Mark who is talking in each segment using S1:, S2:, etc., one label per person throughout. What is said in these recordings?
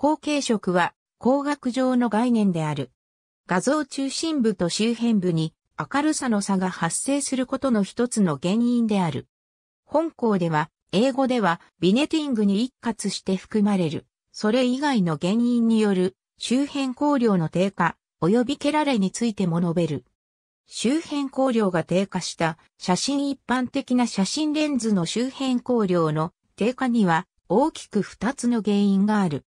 S1: 後継色は光学上の概念である。画像中心部と周辺部に明るさの差が発生することの一つの原因である。本校では、英語ではビネティングに一括して含まれる、それ以外の原因による周辺光量の低下、及びケラレについても述べる。周辺光量が低下した写真一般的な写真レンズの周辺光量の低下には大きく2つの原因がある。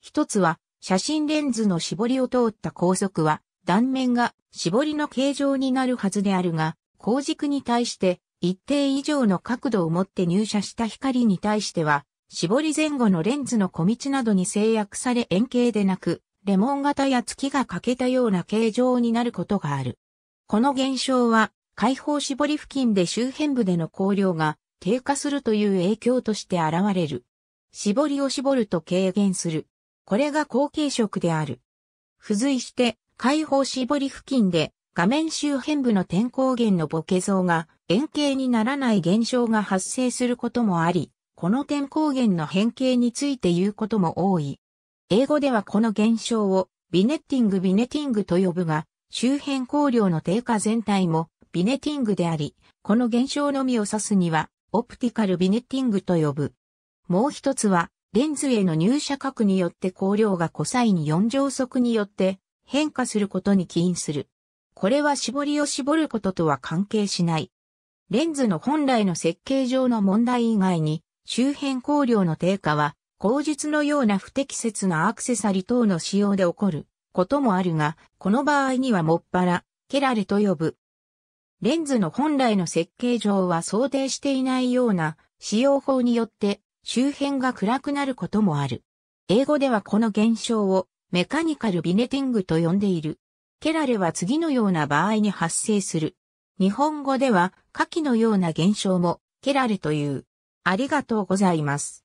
S1: 一つは、写真レンズの絞りを通った高速は、断面が絞りの形状になるはずであるが、後軸に対して一定以上の角度を持って入射した光に対しては、絞り前後のレンズの小道などに制約され円形でなく、レモン型や月が欠けたような形状になることがある。この現象は、開放絞り付近で周辺部での光量が低下するという影響として現れる。絞りを絞ると軽減する。これが後継色である。付随して、解放絞り付近で、画面周辺部の点光源のボケ像が円形にならない現象が発生することもあり、この点光源の変形について言うことも多い。英語ではこの現象をビネッティングビネティングと呼ぶが、周辺光量の低下全体もビネティングであり、この現象のみを指すにはオプティカルビネッティングと呼ぶ。もう一つはレンズへの入射角によって光量がコサイン4乗速によって変化することに起因する。これは絞りを絞ることとは関係しない。レンズの本来の設計上の問題以外に、周辺光量の低下は、口述のような不適切なアクセサリ等の使用で起こることもあるが、この場合にはもっぱら、ケラレと呼ぶ。レンズの本来の設計上は想定していないような使用法によって周辺が暗くなることもある。英語ではこの現象をメカニカルビネティングと呼んでいる。ケラレは次のような場合に発生する。日本語では下記のような現象もケラレという。ありがとうございます。